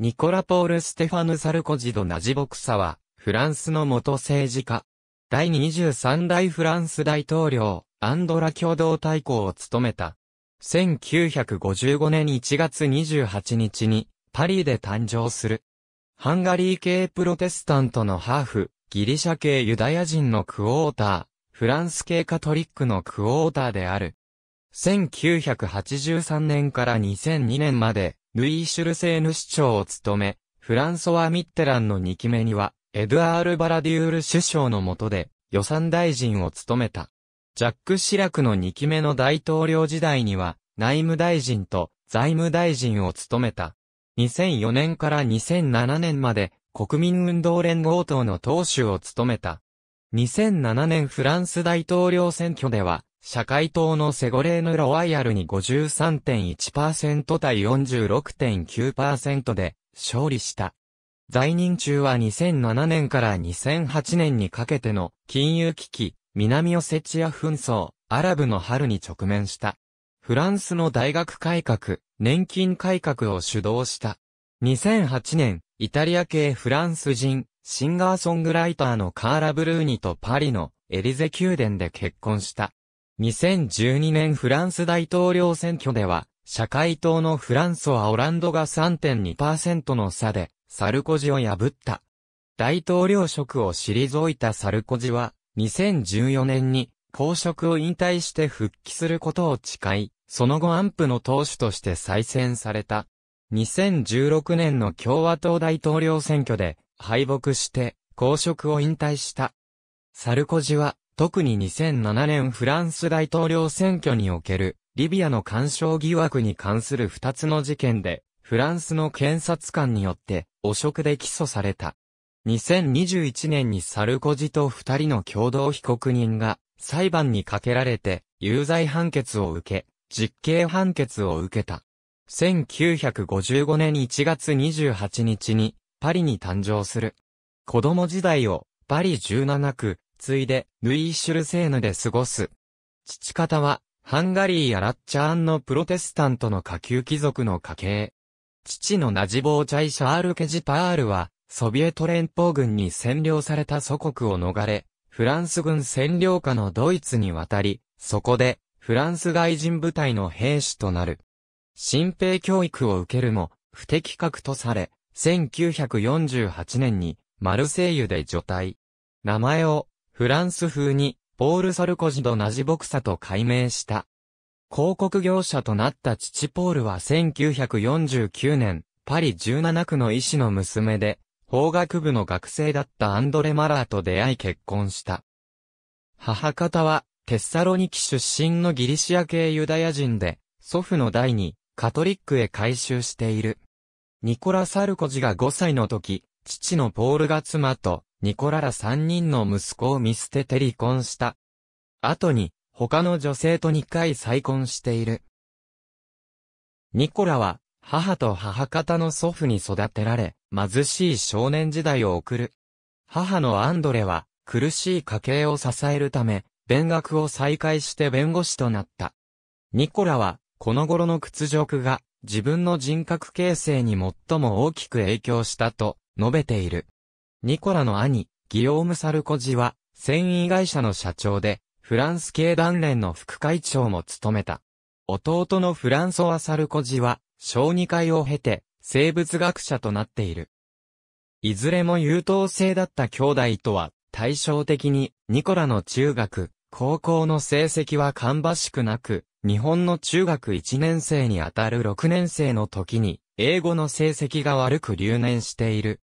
ニコラ・ポール・ステファヌ・サルコジド・ナジボクサは、フランスの元政治家。第23代フランス大統領、アンドラ共同大公を務めた。1955年1月28日に、パリで誕生する。ハンガリー系プロテスタントのハーフ、ギリシャ系ユダヤ人のクォーター、フランス系カトリックのクォーターである。1983年から2002年まで、ルイー・シュルセーヌ市長を務め、フランソワ・ミッテランの2期目には、エドアール・バラディウール首相の下で、予算大臣を務めた。ジャック・シラクの2期目の大統領時代には、内務大臣と財務大臣を務めた。2004年から2007年まで、国民運動連合党の党首を務めた。2007年フランス大統領選挙では、社会党のセゴレーヌ・ロワイヤルに53.1%対46.9%で勝利した。在任中は2007年から2008年にかけての金融危機、南オセチア紛争、アラブの春に直面した。フランスの大学改革、年金改革を主導した。2008年、イタリア系フランス人、シンガーソングライターのカーラ・ブルーニとパリのエリゼ宮殿で結婚した。2012年フランス大統領選挙では、社会党のフランソワ・オランドが3.2%の差で、サルコジを破った。大統領職を退いたサルコジは、2014年に公職を引退して復帰することを誓い、その後アンプの党首として再選された。2016年の共和党大統領選挙で敗北して公職を引退した。サルコジは特に2007年フランス大統領選挙における、リビアの干渉疑惑に関する2つの事件で、フランスの検察官によって、汚職で起訴された。2021年にサルコジと2人の共同被告人が、裁判にかけられて、有罪判決を受け、実刑判決を受けた。1955年1月28日に、パリに誕生する。子供時代を、パリ17区、ついで、ルイーシュルセーヌで過ごす。父方は、ハンガリーやラッチャーンのプロテスタントの下級貴族の家系。父のナジボーチャイ・シャール・ケジ・パールは、ソビエト連邦軍に占領された祖国を逃れ、フランス軍占領下のドイツに渡り、そこで、フランス外人部隊の兵士となる。新兵教育を受けるも、不適格とされ、1948年に、マルセイユで除隊。名前を、フランス風に、ポール・サルコジド・ナジボクサと改名した。広告業者となった父ポールは1949年、パリ17区の医師の娘で、法学部の学生だったアンドレ・マラーと出会い結婚した。母方は、テッサロニキ出身のギリシア系ユダヤ人で、祖父の代に、カトリックへ改修している。ニコラ・サルコジが5歳の時、父のポールが妻と、ニコラら3人の息子を見捨てて離婚した。後に、他の女性と2回再婚している。ニコラは、母と母方の祖父に育てられ、貧しい少年時代を送る。母のアンドレは、苦しい家計を支えるため、勉学を再開して弁護士となった。ニコラは、この頃の屈辱が、自分の人格形成に最も大きく影響したと、述べている。ニコラの兄、ギオーム・サルコジは、繊維会社の社長で、フランス経団連の副会長も務めた。弟のフランソワ・サルコジは、小児科医を経て、生物学者となっている。いずれも優等生だった兄弟とは、対照的に、ニコラの中学、高校の成績は芳しくなく、日本の中学1年生にあたる6年生の時に、英語の成績が悪く留年している。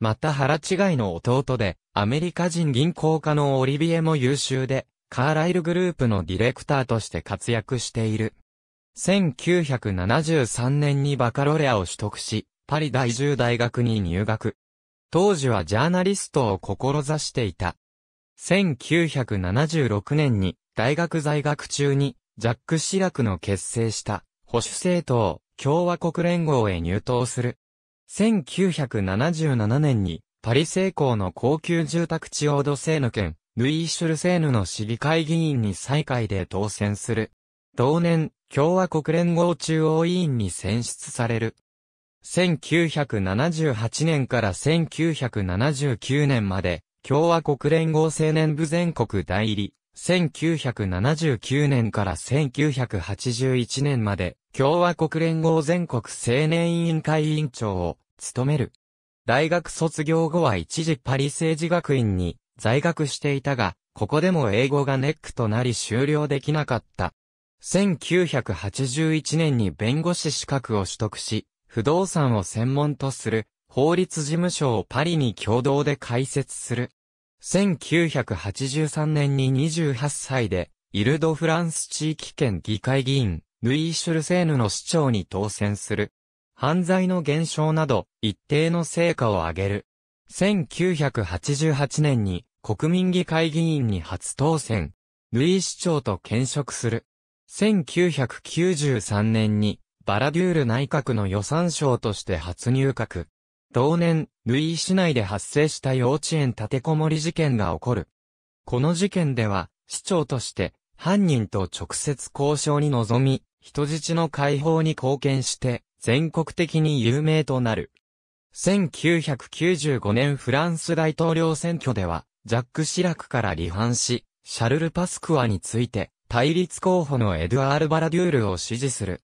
また腹違いの弟で、アメリカ人銀行家のオリビエも優秀で、カーライルグループのディレクターとして活躍している。1973年にバカロレアを取得し、パリ第10大学に入学。当時はジャーナリストを志していた。1976年に大学在学中にジャック・シラクの結成した保守政党共和国連合へ入党する。1977年に、パリ成功の高級住宅地オードセーヌ県、ルイー・シュルセーヌの市議会議員に再会で当選する。同年、共和国連合中央委員に選出される。1978年から1979年まで、共和国連合青年部全国代理。1979年から1981年まで、共和国連合全国青年委員会委員長を務める。大学卒業後は一時パリ政治学院に在学していたが、ここでも英語がネックとなり終了できなかった。1981年に弁護士資格を取得し、不動産を専門とする法律事務所をパリに共同で開設する。1983年に28歳で、イルド・フランス地域圏議会議員、ヌイーシュルセーヌの市長に当選する。犯罪の減少など、一定の成果を上げる。1988年に国民議会議員に初当選。ヌイ市長と兼職する。1993年にバラデュール内閣の予算省として初入閣。同年、ヌイ市内で発生した幼稚園立てこもり事件が起こる。この事件では、市長として犯人と直接交渉に臨み、人質の解放に貢献して、全国的に有名となる。1995年フランス大統領選挙では、ジャック・シラクから離反し、シャルル・パスクワについて、対立候補のエドアール・バラデュールを支持する。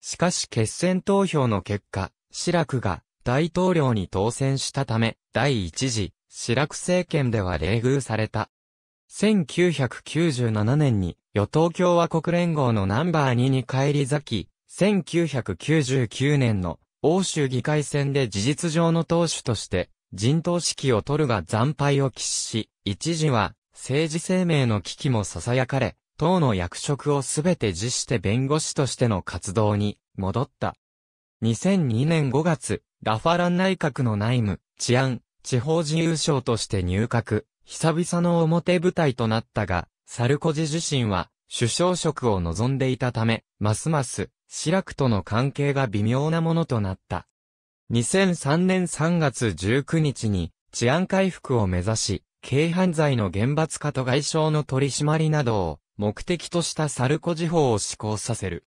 しかし決選投票の結果、シラクが大統領に当選したため、第一次、シラク政権では冷遇された。1997年に与党共和国連合のナンバー2に返り咲き、1999年の欧州議会選で事実上の党首として人党指揮を取るが惨敗を喫し、一時は政治生命の危機も囁かれ、党の役職をすべて辞して弁護士としての活動に戻った。2002年5月、ラファラン内閣の内務、治安、地方自由省として入閣。久々の表舞台となったが、サルコジ自身は首相職を望んでいたため、ますますシラクとの関係が微妙なものとなった。2003年3月19日に治安回復を目指し、軽犯罪の厳罰化と外傷の取り締まりなどを目的としたサルコジ法を施行させる。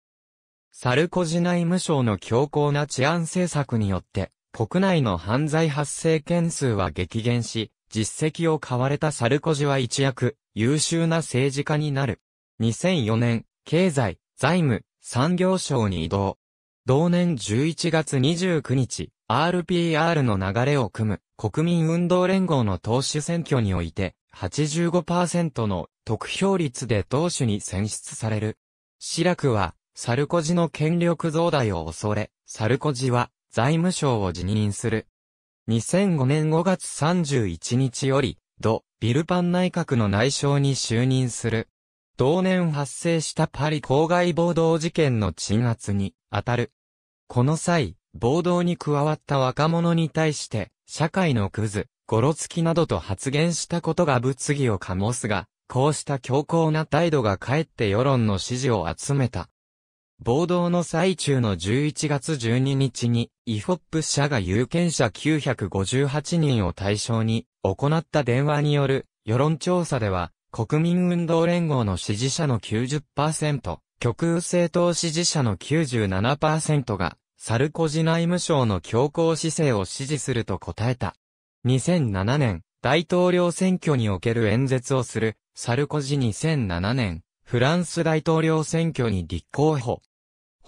サルコジ内務省の強硬な治安政策によって、国内の犯罪発生件数は激減し、実績を買われたサルコジは一躍、優秀な政治家になる。2004年、経済、財務、産業省に移動。同年11月29日、RPR の流れを組む国民運動連合の党首選挙において、85%の得票率で党首に選出される。シラクは、サルコジの権力増大を恐れ、サルコジは財務省を辞任する。2005年5月31日より、ド・ビルパン内閣の内相に就任する。同年発生したパリ郊外暴動事件の鎮圧に当たる。この際、暴動に加わった若者に対して、社会のクズ、ゴロつきなどと発言したことが物議を醸すが、こうした強硬な態度がかえって世論の支持を集めた。暴動の最中の11月12日に、イホップ社が有権者958人を対象に、行った電話による世論調査では、国民運動連合の支持者の90%、極右政党支持者の97%が、サルコジ内務省の強硬姿勢を支持すると答えた。2007年、大統領選挙における演説をする、サルコジ2007年、フランス大統領選挙に立候補。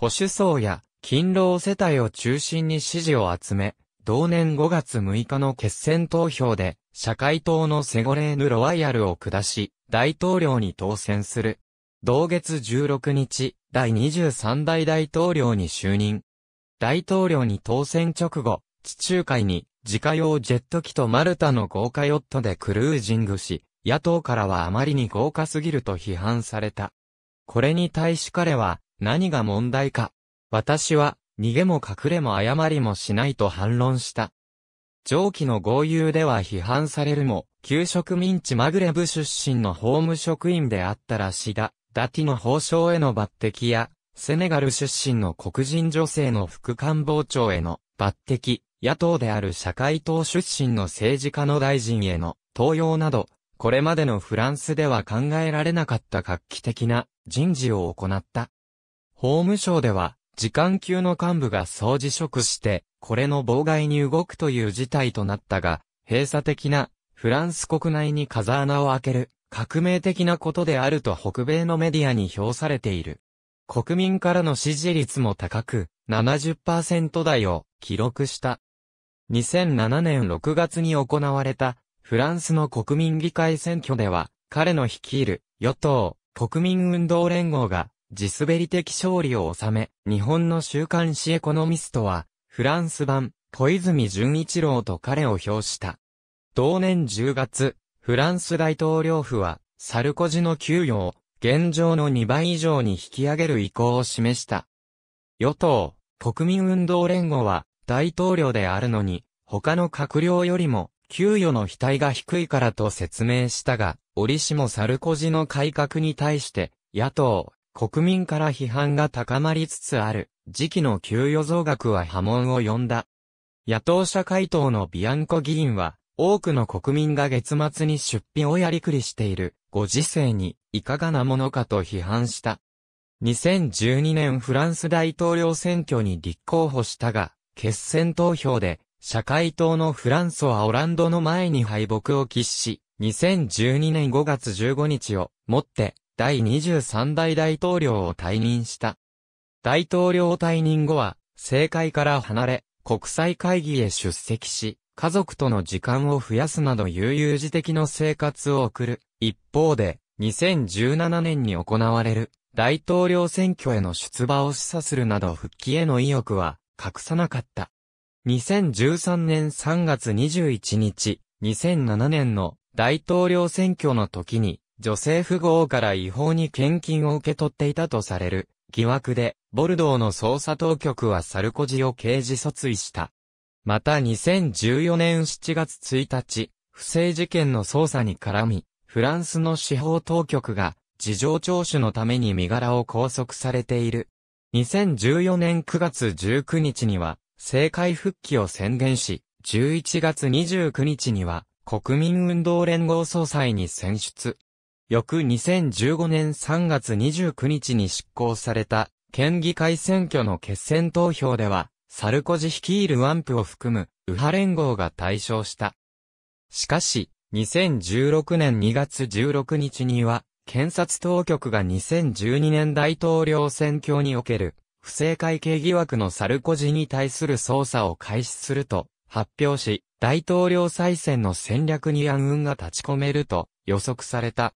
保守層や勤労世帯を中心に支持を集め、同年5月6日の決選投票で、社会党のセゴレーヌ・ロワイヤルを下し、大統領に当選する。同月16日、第23代大統領に就任。大統領に当選直後、地中海に自家用ジェット機とマルタの豪華ヨットでクルージングし、野党からはあまりに豪華すぎると批判された。これに対し彼は、何が問題か。私は、逃げも隠れも誤りもしないと反論した。上記の合流では批判されるも、旧植民地マグレブ出身の法務職員であったらシダ、ダティの法相への抜擢や、セネガル出身の黒人女性の副官房長への抜擢、野党である社会党出身の政治家の大臣への登用など、これまでのフランスでは考えられなかった画期的な人事を行った。法務省では、時間級の幹部が総辞職して、これの妨害に動くという事態となったが、閉鎖的な、フランス国内に風穴を開ける、革命的なことであると北米のメディアに評されている。国民からの支持率も高く、70%台を記録した。2007年6月に行われた、フランスの国民議会選挙では、彼の率いる、与党、国民運動連合が、地滑り的勝利を収め、日本の週刊誌エコノミストは、フランス版、小泉純一郎と彼を表した。同年10月、フランス大統領府は、サルコジの給与を、現状の2倍以上に引き上げる意向を示した。与党、国民運動連合は、大統領であるのに、他の閣僚よりも、給与の額が低いからと説明したが、折しもサルコジの改革に対して、野党、国民から批判が高まりつつある、時期の給与増額は波紋を呼んだ。野党社会党のビアンコ議員は、多くの国民が月末に出費をやりくりしている、ご時世に、いかがなものかと批判した。2012年フランス大統領選挙に立候補したが、決選投票で、社会党のフランソワ・オランドの前に敗北を喫し、2012年5月15日をもって第23代大統領を退任した。大統領退任後は、政界から離れ、国際会議へ出席し、家族との時間を増やすなど悠々自適の生活を送る。一方で、2017年に行われる大統領選挙への出馬を示唆するなど復帰への意欲は隠さなかった。2013年3月21日、2007年の大統領選挙の時に女性富豪から違法に献金を受け取っていたとされる疑惑で、ボルドーの捜査当局はサルコジを刑事訴追した。また2014年7月1日、不正事件の捜査に絡み、フランスの司法当局が事情聴取のために身柄を拘束されている。2014年9月19日には政界復帰を宣言し、11月29日には国民運動連合総裁に選出。翌2015年3月29日に執行された、県議会選挙の決選投票では、サルコジ率いるワンプを含む、右派連合が対象した。しかし、2016年2月16日には、検察当局が2012年大統領選挙における、不正会計疑惑のサルコジに対する捜査を開始すると発表し、大統領再選の戦略に暗雲が立ち込めると予測された。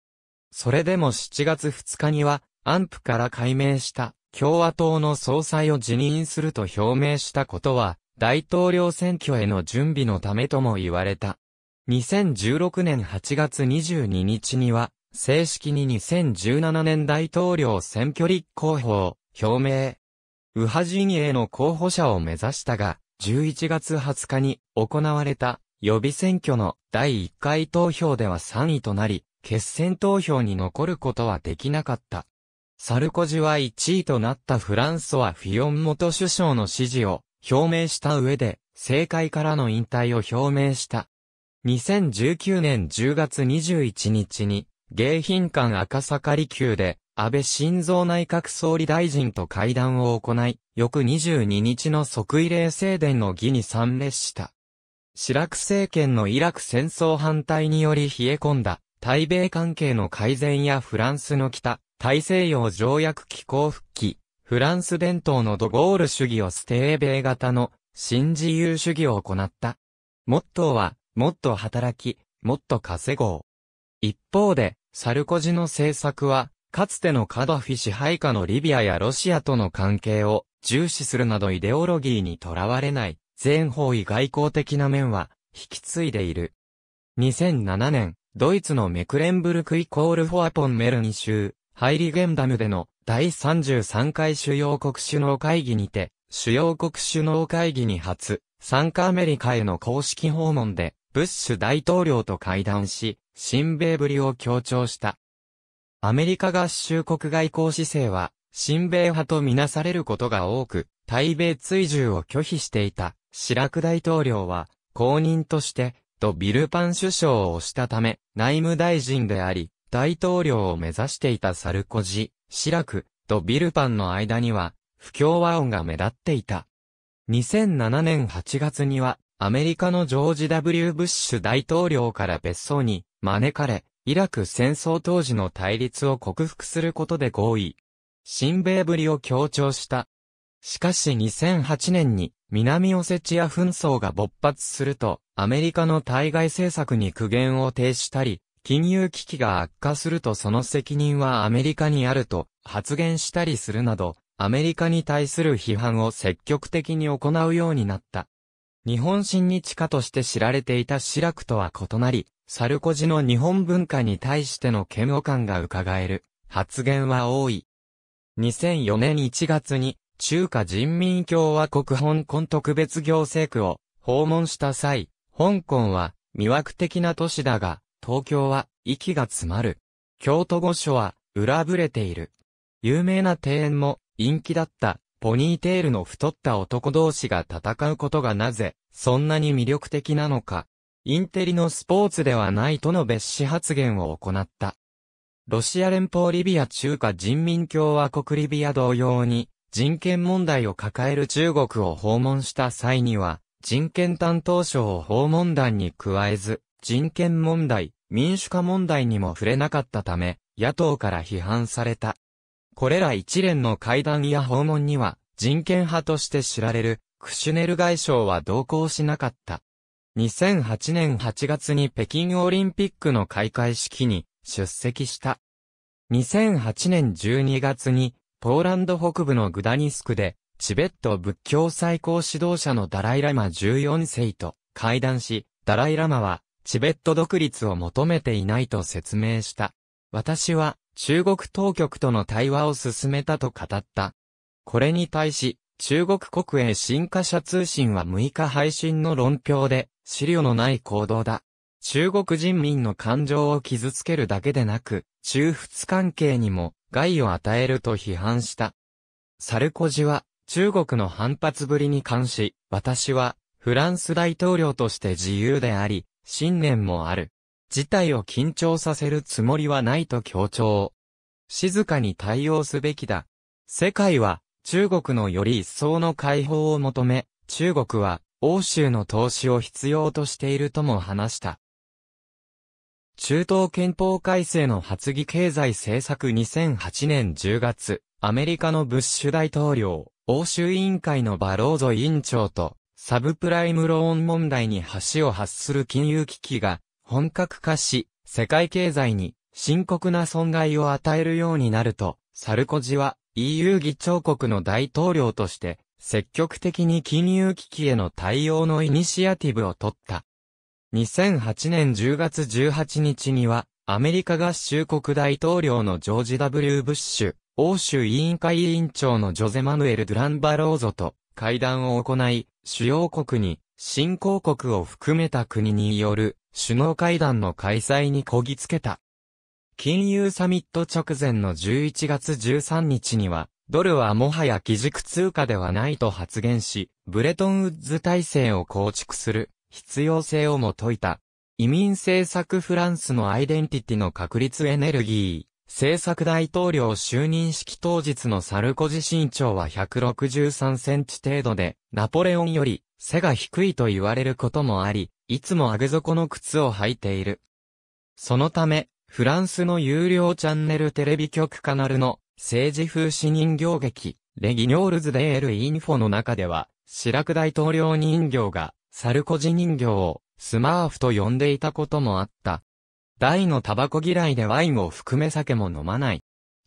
それでも7月2日には、アンプから解明した共和党の総裁を辞任すると表明したことは、大統領選挙への準備のためとも言われた。2016年8月22日には、正式に2017年大統領選挙立候補を表明。右派陣営の候補者を目指したが、11月20日に行われた予備選挙の第1回投票では3位となり、決戦投票に残ることはできなかった。サルコジは1位となったフランソワ・フィオン元首相の支持を表明した上で、政界からの引退を表明した。2019年10月21日に、迎賓館赤坂離宮で、安倍晋三内閣総理大臣と会談を行い、翌22日の即位礼正殿の儀に参列した。シラク政権のイラク戦争反対により冷え込んだ対米関係の改善やフランスの北、大西洋条約機構復帰、フランス伝統のドゴール主義を捨て英米型の新自由主義を行った。モットーは、もっと働き、もっと稼ごう。一方で、サルコジの政策は、かつてのカダフィ支配下のリビアやロシアとの関係を重視するなどイデオロギーにとらわれない、全方位外交的な面は引き継いでいる。2007年、ドイツのメクレンブルクイコールフォアポンメルニ州、ハイリゲンダムでの第33回主要国首脳会議にて、主要国首脳会議に初、参加アメリカへの公式訪問で、ブッシュ大統領と会談し、親米ぶりを強調した。アメリカ合衆国外交姿勢は、親米派とみなされることが多く、対米追従を拒否していた、シラク大統領は、公認として、とビルパン首相をしたため、内務大臣であり、大統領を目指していたサルコジ、シラクとビルパンの間には、不協和音が目立っていた。2007年8月には、アメリカのジョージ・ W・ ブッシュ大統領から別荘に招かれ、イラク戦争当時の対立を克服することで合意。親米ぶりを強調したしかし2008年に南オセチア紛争が勃発すると、アメリカの対外政策に苦言を呈したり、金融危機が悪化するとその責任はアメリカにあると発言したりするなど、アメリカに対する批判を積極的に行うようになった。日本親日家として知られていたシラクとは異なり、サルコジの日本文化に対しての嫌悪感が伺える発言は多い。2004年1月に中華人民共和国香港特別行政区を訪問した際、香港は魅惑的な都市だが、東京は息が詰まる。京都御所は裏ぶれている。有名な庭園も陰気だったポニーテールの太った男同士が戦うことがなぜそんなに魅力的なのか。インテリのスポーツではないとの別紙発言を行った。ロシア連邦リビア中華人民共和国リビア同様に、人権問題を抱える中国を訪問した際には、人権担当省を訪問団に加えず、人権問題、民主化問題にも触れなかったため、野党から批判された。これら一連の会談や訪問には、人権派として知られる、クシュネル外相は同行しなかった。2008年8月に北京オリンピックの開会式に出席した。2008年12月にポーランド北部のグダニスクで、チベット仏教最高指導者のダライラマ14世と会談し、ダライラマは、チベット独立を求めていないと説明した。私は、中国当局との対話を進めたと語った。これに対し、中国国営新華社通信は6日配信の論評で、資料のない行動だ。中国人民の感情を傷つけるだけでなく、中仏関係にも害を与えると批判した。サルコジは、中国の反発ぶりに関し、私は、フランス大統領として自由であり、信念もある。事態を緊張させるつもりはないと強調。静かに対応すべきだ。世界は、中国のより一層の解放を求め、中国は、欧州の投資を必要としているとも話した。中東憲法改正の発議経済政策2008年10月、アメリカのブッシュ大統領、欧州委員会のバローゾ委員長と、サブプライムローン問題に橋を発する金融危機が本格化し、世界経済に深刻な損害を与えるようになると、サルコジは EU 議長国の大統領として積極的に金融危機への対応のイニシアティブを取った。2008年10月18日には、アメリカ合衆国大統領のジョージ・ W・ ブッシュ、欧州委員会委員長のジョゼ・マヌエル・ドゥランバローゾと会談を行い、主要国に、新興国を含めた国による首脳会談の開催にこぎつけた。金融サミット直前の11月13日には、ドルはもはや基軸通貨ではないと発言し、ブレトンウッズ体制を構築する必要性をも説いた。移民政策フランスのアイデンティティの確立エネルギー。政策大統領就任式当日のサルコジ身長は163センチ程度で、ナポレオンより背が低いと言われることもあり、いつも上げ底の靴を履いている。そのため、フランスの有料チャンネルテレビ局カナルの政治風刺人形劇、レギニョールズ・デール・インフォの中では、シラク大統領人形がサルコジ人形をスマーフと呼んでいたこともあった。大のタバコ嫌いでワインを含め酒も飲まない。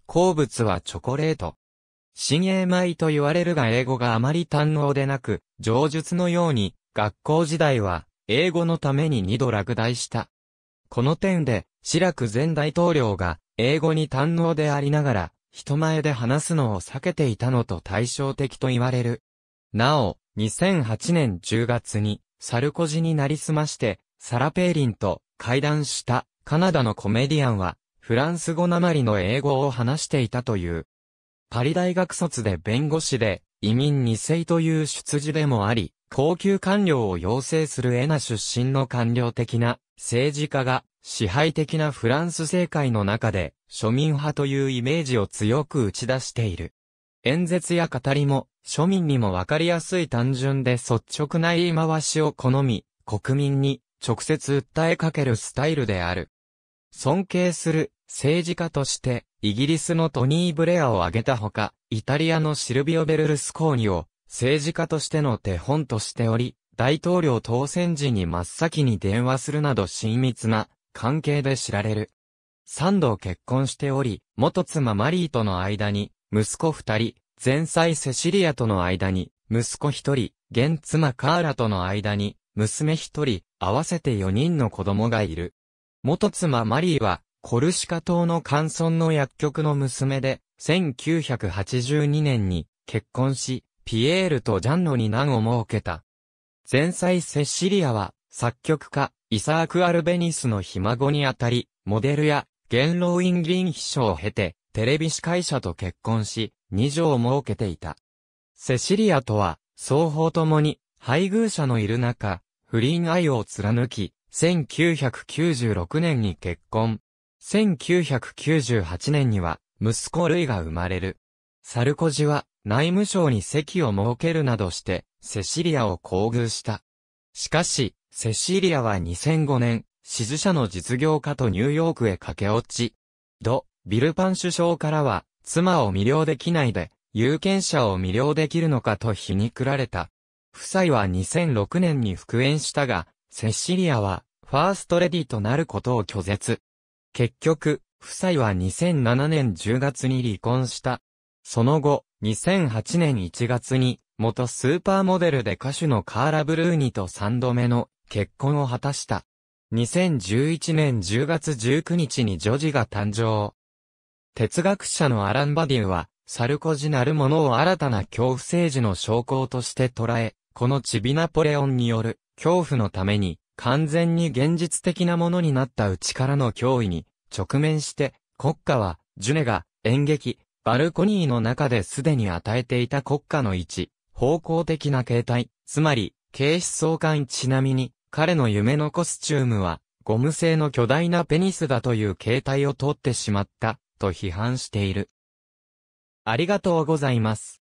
好物はチョコレート。新英米と言われるが英語があまり堪能でなく、上述のように、学校時代は、英語のために二度落第した。この点で、シラク前大統領が、英語に堪能でありながら、人前で話すのを避けていたのと対照的と言われる。なお、2008年10月に、サルコジになりすまして、サラ・ペーリンと会談したカナダのコメディアンは、フランス語なまりの英語を話していたという。パリ大学卒で弁護士で、移民2世という出自でもあり、高級官僚を養成するエナ出身の官僚的な政治家が支配的なフランス政界の中で庶民派というイメージを強く打ち出している。演説や語りも、庶民にもわかりやすい単純で率直な言い回しを好み、国民に直接訴えかけるスタイルである。尊敬する政治家として、イギリスのトニー・ブレアを挙げたほか、イタリアのシルビオ・ベルルスコーニを政治家としての手本としており、大統領当選時に真っ先に電話するなど親密な関係で知られる。三度結婚しており、元妻マリーとの間に息子二人、前妻セシリアとの間に、息子一人、現妻カーラとの間に、娘一人、合わせて四人の子供がいる。元妻マリーは、コルシカ島の乾村の薬局の娘で、1982年に結婚し、ピエールとジャンロに難を設けた。前妻セシリアは、作曲家、イサーク・アルベニスのひ孫にあたり、モデルや、元老院議員秘書を経て、テレビ司会者と結婚し、二女を設けていた。セシリアとは、双方ともに、配偶者のいる中、不倫愛を貫き、1996年に結婚。1998年には、息子類が生まれる。サルコジは、内務省に席を設けるなどして、セシリアを厚遇した。しかし、セシリアは2005年、支持者の実業家とニューヨークへ駆け落ち。ド、ビルパン首相からは、妻を魅了できないで、有権者を魅了できるのかと皮肉られた。夫妻は2006年に復縁したが、セシリアは、ファーストレディとなることを拒絶。結局、夫妻は2007年10月に離婚した。その後、2008年1月に、元スーパーモデルで歌手のカーラ・ブルーニと3度目の結婚を果たした。2011年10月19日に女児が誕生。哲学者のアラン・バディウは、サルコジなるものを新たな恐怖政治の証拠として捉え、このチビナポレオンによる恐怖のために完全に現実的なものになった内からの脅威に直面して国家はジュネが演劇バルコニーの中ですでに与えていた国家の一方向的な形態、つまり警視総監ちなみに彼の夢のコスチュームはゴム製の巨大なペニスだという形態をとってしまったと批判している。ありがとうございます。